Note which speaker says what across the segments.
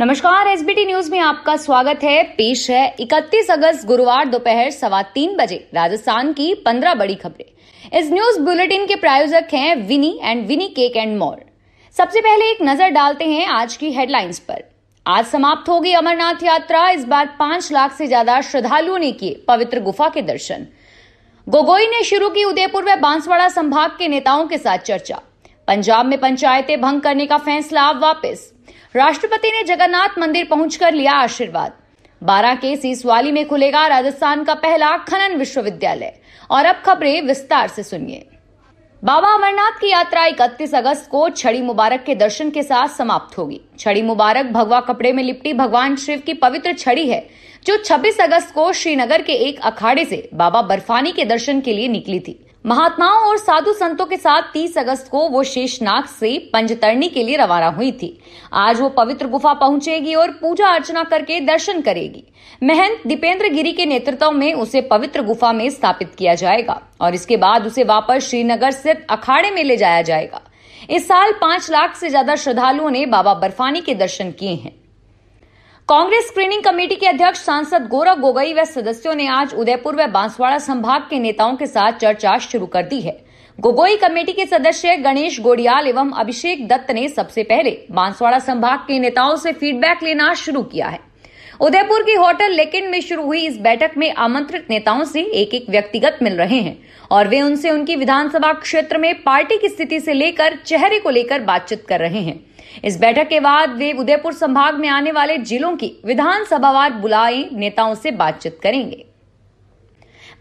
Speaker 1: नमस्कार SBT news में आपका स्वागत है पेश है 31 अगस्त गुरुवार दोपहर सवा तीन बजे राजस्थान की पंद्रह बड़ी खबरें इस न्यूज बुलेटिन के प्रायोजक हैं Winni and Winni cake and more सबसे पहले एक नजर डालते हैं आज की हेडलाइंस पर आज समाप्त होगी अमरनाथ यात्रा इस बार पांच लाख से ज्यादा श्रद्धालुओं ने किए पवित्र गुफा के दर्शन गोगोई ने शुरू की उदयपुर व बांसवाड़ा संभाग के नेताओं के साथ चर्चा पंजाब में पंचायतें भंग करने का फैसला वापस राष्ट्रपति ने जगन्नाथ मंदिर पहुंचकर लिया आशीर्वाद बारह के सीसवाली में खुलेगा राजस्थान का पहला खनन विश्वविद्यालय और अब खबरें विस्तार से सुनिए बाबा अमरनाथ की यात्रा इकतीस अगस्त को छड़ी मुबारक के दर्शन के साथ समाप्त होगी छड़ी मुबारक भगवा कपड़े में लिपटी भगवान शिव की पवित्र छड़ी है जो 26 अगस्त को श्रीनगर के एक अखाड़े से बाबा बर्फानी के दर्शन के लिए निकली थी महात्माओं और साधु संतों के साथ 30 अगस्त को वो शेषनाग से पंजतरणी के लिए रवाना हुई थी आज वो पवित्र गुफा पहुंचेगी और पूजा अर्चना करके दर्शन करेगी महंत दीपेंद्र गिरी के नेतृत्व में उसे पवित्र गुफा में स्थापित किया जाएगा और इसके बाद उसे वापस श्रीनगर स्थित अखाड़े में ले जाया जाएगा इस साल पांच लाख से ज्यादा श्रद्धालुओं ने बाबा बर्फानी के दर्शन किए हैं कांग्रेस स्क्रीनिंग कमेटी के अध्यक्ष सांसद गौरव गोगई व सदस्यों ने आज उदयपुर व बांसवाड़ा संभाग के नेताओं के साथ चर्चा शुरू कर दी है गोगोई कमेटी के सदस्य गणेश गोडियाल एवं अभिषेक दत्त ने सबसे पहले बांसवाड़ा संभाग के नेताओं से फीडबैक लेना शुरू किया है उदयपुर की होटल लेकिन में शुरू हुई इस बैठक में आमंत्रित नेताओं से एक एक व्यक्तिगत मिल रहे हैं और वे उनसे उनकी विधानसभा क्षेत्र में पार्टी की स्थिति से लेकर चेहरे को लेकर बातचीत कर रहे हैं इस बैठक के बाद वे उदयपुर संभाग में आने वाले जिलों की विधानसभावार बुलाए नेताओं से बातचीत करेंगे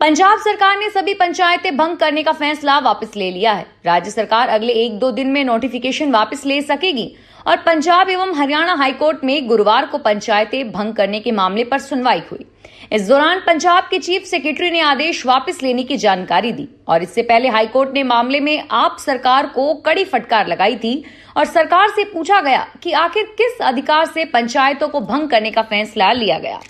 Speaker 1: पंजाब सरकार ने सभी पंचायतें भंग करने का फैसला वापस ले लिया है राज्य सरकार अगले एक दो दिन में नोटिफिकेशन वापस ले सकेगी और पंजाब एवं हरियाणा हाईकोर्ट में गुरुवार को पंचायतें भंग करने के मामले पर सुनवाई हुई इस दौरान पंजाब के चीफ सेक्रेटरी ने आदेश वापस लेने की जानकारी दी और इससे पहले हाईकोर्ट ने मामले में आप सरकार को कड़ी फटकार लगाई थी और सरकार से पूछा गया कि आखिर किस अधिकार से पंचायतों को भंग करने का फैसला लिया गया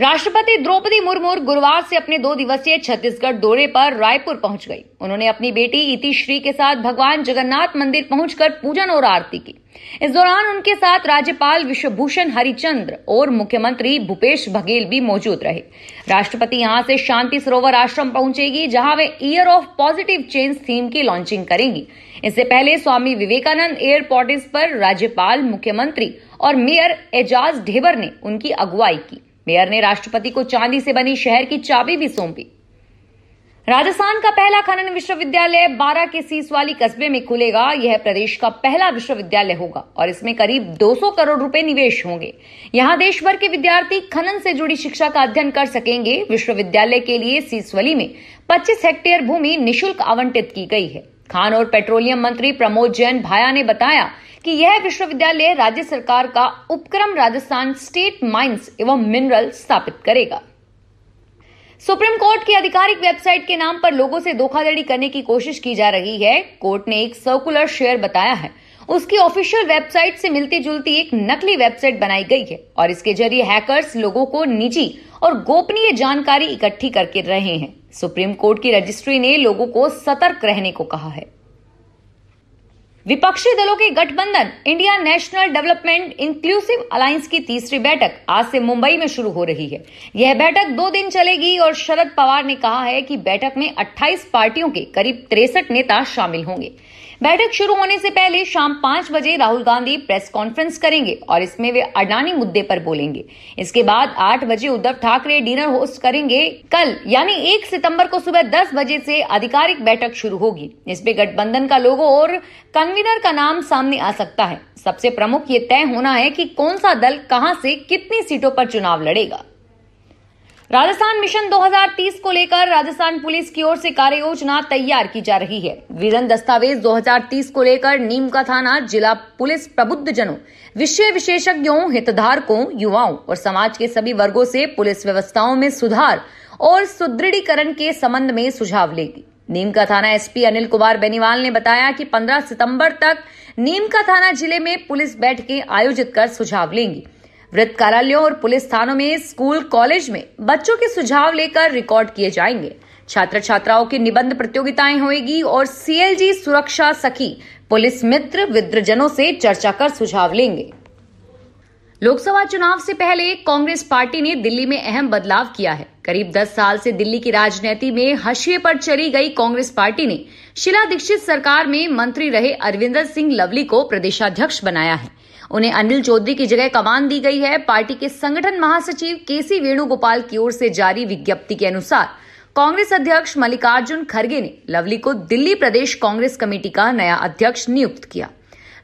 Speaker 1: राष्ट्रपति द्रौपदी मुर्मू गुरुवार से अपने दो दिवसीय छत्तीसगढ़ दौरे पर रायपुर पहुंच गई उन्होंने अपनी बेटी इति श्री के साथ भगवान जगन्नाथ मंदिर पहुंचकर पूजन और आरती की इस दौरान उनके साथ राज्यपाल विश्वभूषण हरिचंद्र और मुख्यमंत्री भूपेश बघेल भी मौजूद रहे राष्ट्रपति यहां से शांति सरोवर आश्रम पहुंचेगी जहां वे year of positive change theme की लॉन्चिंग करेंगी इससे पहले स्वामी विवेकानंद एयरपोर्ट पर राज्यपाल मुख्यमंत्री और मेयर एजाज ढेबर ने उनकी अगुवाई की मेयर ने राष्ट्रपति को चांदी से बनी शहर की चाबी भी सौंपी राजस्थान का पहला खनन विश्वविद्यालय बारह के सीस वाली कस्बे में खुलेगा यह प्रदेश का पहला विश्वविद्यालय होगा और इसमें करीब 200 करोड़ रुपए निवेश होंगे यहां देश भर के विद्यार्थी खनन से जुड़ी शिक्षा का अध्ययन कर सकेंगे विश्वविद्यालय के लिए सीसवली में 25 हेक्टेयर भूमि निशुल्क आवंटित की गई है खान और पेट्रोलियम मंत्री प्रमोद जैन भाया ने बताया कि यह विश्वविद्यालय राज्य सरकार का उपक्रम राजस्थान स्टेट माइंस एवं मिनरल स्थापित करेगा सुप्रीम कोर्ट की आधिकारिक वेबसाइट के नाम पर लोगों से धोखाधड़ी करने की कोशिश की जा रही है कोर्ट ने एक सर्कुलर शेयर बताया है उसकी ऑफिशियल वेबसाइट से मिलती जुलती एक नकली वेबसाइट बनाई गई है और इसके जरिए हैकर्स लोगों को निजी और गोपनीय जानकारी इकट्ठी करके रहे हैं सुप्रीम कोर्ट की रजिस्ट्री ने लोगों को सतर्क रहने को कहा है विपक्षी दलों के गठबंधन India national development inclusive alliance की तीसरी बैठक आज से मुंबई में शुरू हो रही है यह बैठक दो दिन चलेगी और शरद पवार ने कहा है कि बैठक में 28 पार्टियों के करीब तिरसठ नेता शामिल होंगे बैठक शुरू होने से पहले शाम पांच बजे राहुल गांधी प्रेस कॉन्फ्रेंस करेंगे और इसमें वे अडानी मुद्दे पर बोलेंगे इसके बाद आठ बजे उद्धव ठाकरे डिनर होस्ट करेंगे कल यानी एक सितंबर को सुबह दस बजे से आधिकारिक बैठक शुरू होगी इसमें गठबंधन का लोगो और कन्वीनर का नाम सामने आ सकता है सबसे प्रमुख ये तय होना है कि कौन सा दल कहां से कितनी सीटों पर चुनाव लड़ेगा राजस्थान मिशन 2030 को लेकर राजस्थान पुलिस की ओर से कार्य योजना तैयार की जा रही है विजन दस्तावेज 2030 को लेकर नीम का थाना जिला पुलिस प्रबुद्ध जनों विषय विशेषज्ञों हितधारकों युवाओं और समाज के सभी वर्गों से पुलिस व्यवस्थाओं में सुधार और सुदृढ़ीकरण के संबंध में सुझाव लेगी नीम का थाना एसपी अनिल कुमार बेनीवाल ने बताया कि 15 सितंबर तक नीम का थाना जिले में पुलिस बैठकें आयोजित कर सुझाव लेंगी वृत्त कार्यालयों और पुलिस थानों में स्कूल कॉलेज में बच्चों के सुझाव लेकर रिकॉर्ड किए जाएंगे छात्र छात्राओं की निबंध प्रतियोगिताएं होगी और सीएलजी सुरक्षा सखी पुलिस मित्र विद्रजनों से चर्चा कर सुझाव लेंगे लोकसभा चुनाव से पहले कांग्रेस पार्टी ने दिल्ली में अहम बदलाव किया है करीब 10 साल से दिल्ली की राजनीति में हशिये पर चली गई कांग्रेस पार्टी ने शिला दीक्षित सरकार में मंत्री रहे अरविंदर सिंह लवली को प्रदेशाध्यक्ष बनाया है उन्हें अनिल चौधरी की जगह कमान दी गई है पार्टी के संगठन महासचिव के सी वेणुगोपाल की ओर से जारी विज्ञप्ति के अनुसार कांग्रेस अध्यक्ष मल्लिकार्जुन खड़गे ने लवली को दिल्ली प्रदेश कांग्रेस कमेटी का नया अध्यक्ष नियुक्त किया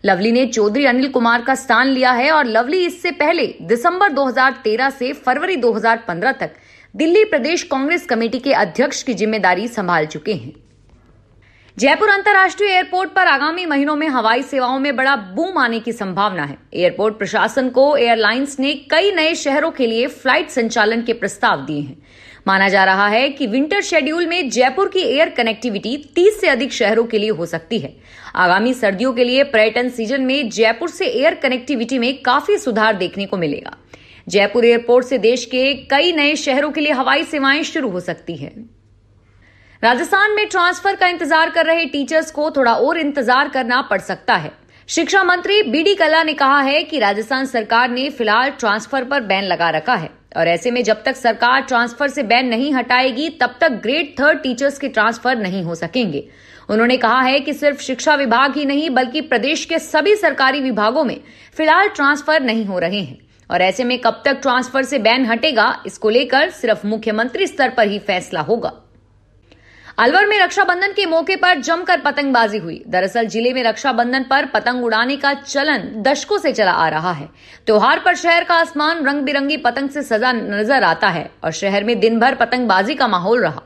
Speaker 1: लवली ने चौधरी अनिल कुमार का स्थान लिया है और लवली इससे पहले दिसंबर 2013 से फरवरी 2015 तक दिल्ली प्रदेश कांग्रेस कमेटी के अध्यक्ष की जिम्मेदारी संभाल चुके हैं जयपुर अंतर्राष्ट्रीय एयरपोर्ट पर आगामी महीनों में हवाई सेवाओं में बड़ा बूम आने की संभावना है एयरपोर्ट प्रशासन को एयरलाइंस ने कई नए शहरों के लिए फ्लाइट संचालन के प्रस्ताव दिए हैं माना जा रहा है कि विंटर शेड्यूल में जयपुर की एयर कनेक्टिविटी 30 से अधिक शहरों के लिए हो सकती है आगामी सर्दियों के लिए पर्यटन सीजन में जयपुर से एयर कनेक्टिविटी में काफी सुधार देखने को मिलेगा जयपुर एयरपोर्ट से देश के कई नए शहरों के लिए हवाई सेवाएं शुरू हो सकती है राजस्थान में ट्रांसफर का इंतजार कर रहे टीचर्स को थोड़ा और इंतजार करना पड़ सकता है शिक्षा मंत्री बीडी कला ने कहा है कि राजस्थान सरकार ने फिलहाल ट्रांसफर पर बैन लगा रखा है और ऐसे में जब तक सरकार ट्रांसफर से बैन नहीं हटाएगी तब तक ग्रेड थर्ड टीचर्स के ट्रांसफर नहीं हो सकेंगे उन्होंने कहा है कि सिर्फ शिक्षा विभाग ही नहीं बल्कि प्रदेश के सभी सरकारी विभागों में फिलहाल ट्रांसफर नहीं हो रहे हैं और ऐसे में कब तक ट्रांसफर से बैन हटेगा इसको लेकर सिर्फ मुख्यमंत्री स्तर पर ही फैसला होगा अलवर में रक्षाबंधन के मौके पर जमकर पतंगबाजी हुई दरअसल जिले में रक्षाबंधन पर पतंग उड़ाने का चलन दशकों से चला आ रहा है त्योहार पर शहर का आसमान रंग बिरंगी पतंग से सजा नजर आता है और शहर में दिन भर पतंगबाजी का माहौल रहा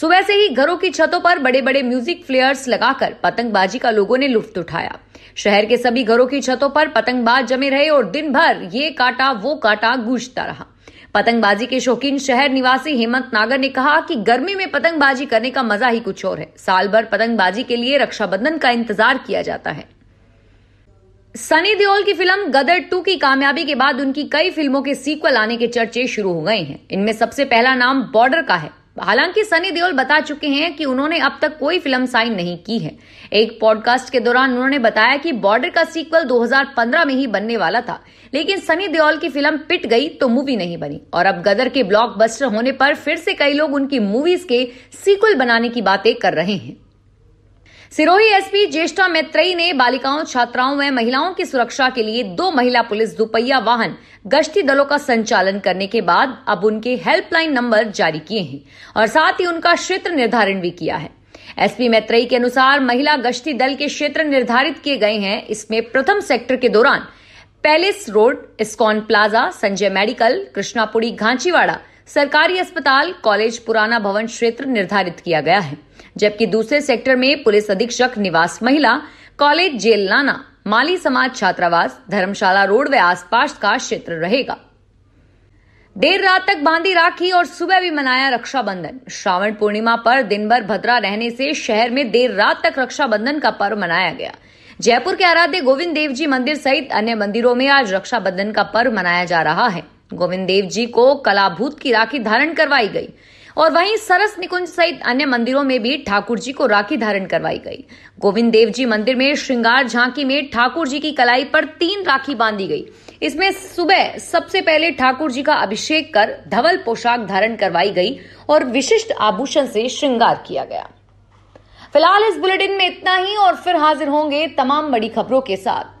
Speaker 1: सुबह से ही घरों की छतों पर बड़े बड़े म्यूजिक फ्लेयर्स लगाकर पतंगबाजी का लोगों ने लुफ्त उठाया शहर के सभी घरों की छतों पर पतंगबाज जमे रहे और दिन भर ये काटा वो काटा गूंजता रहा पतंगबाजी के शौकीन शहर निवासी हेमंत नागर ने कहा कि गर्मी में पतंगबाजी करने का मजा ही कुछ और है साल भर पतंगबाजी के लिए रक्षाबंधन का इंतजार किया जाता है सनी देओल की फिल्म गदर टू की कामयाबी के बाद उनकी कई फिल्मों के सीक्वल आने के चर्चे शुरू हो गए हैं इनमें सबसे पहला नाम बॉर्डर का है हालांकि सनी देओल बता चुके हैं कि उन्होंने अब तक कोई फिल्म साइन नहीं की है एक पॉडकास्ट के दौरान उन्होंने बताया कि बॉर्डर का सीक्वल 2015 में ही बनने वाला था लेकिन सनी देओल की फिल्म पिट गई तो मूवी नहीं बनी और अब गदर के ब्लॉकबस्टर होने पर फिर से कई लोग उनकी मूवीज के सीक्वल बनाने की बातें कर रहे हैं सिरोही एसपी ज्येष्ठा मैत्रेयी ने बालिकाओं छात्राओं व महिलाओं की सुरक्षा के लिए दो महिला पुलिस दुपहिया वाहन गश्ती दलों का संचालन करने के बाद अब उनके हेल्पलाइन नंबर जारी किए हैं और साथ ही उनका क्षेत्र निर्धारण भी किया है एसपी मैत्रेयी के अनुसार महिला गश्ती दल के क्षेत्र निर्धारित किए गए हैं इसमें प्रथम सेक्टर के दौरान palace road ISKCON plaza Sanjay medical Krishnapuri Ghanchiwada सरकारी अस्पताल कॉलेज पुराना भवन क्षेत्र निर्धारित किया गया है जबकि दूसरे सेक्टर में पुलिस अधीक्षक निवास महिला कॉलेज जेल लाना माली समाज छात्रावास धर्मशाला रोड व आसपास का क्षेत्र रहेगा देर रात तक बांधी राखी और सुबह भी मनाया रक्षाबंधन श्रावण पूर्णिमा पर दिन भर भद्रा रहने से शहर में देर रात तक रक्षाबंधन का पर्व मनाया गया जयपुर के आराध्य गोविंद देव जी मंदिर सहित अन्य मंदिरों में आज रक्षाबंधन का पर्व मनाया जा रहा है गोविंद देव जी को कलाभूत की राखी धारण करवाई गई और वहीं सरस निकुंज सहित अन्य मंदिरों में भी ठाकुर जी को राखी धारण करवाई गई गोविंद देव जी मंदिर में श्रृंगार झांकी में ठाकुर जी की कलाई पर तीन राखी बांधी गई इसमें सुबह सबसे पहले ठाकुर जी का अभिषेक कर धवल पोशाक धारण करवाई गई और विशिष्ट आभूषण से श्रृंगार किया गया फिलहाल इस बुलेटिन में इतना ही और फिर हाजिर होंगे तमाम बड़ी खबरों के साथ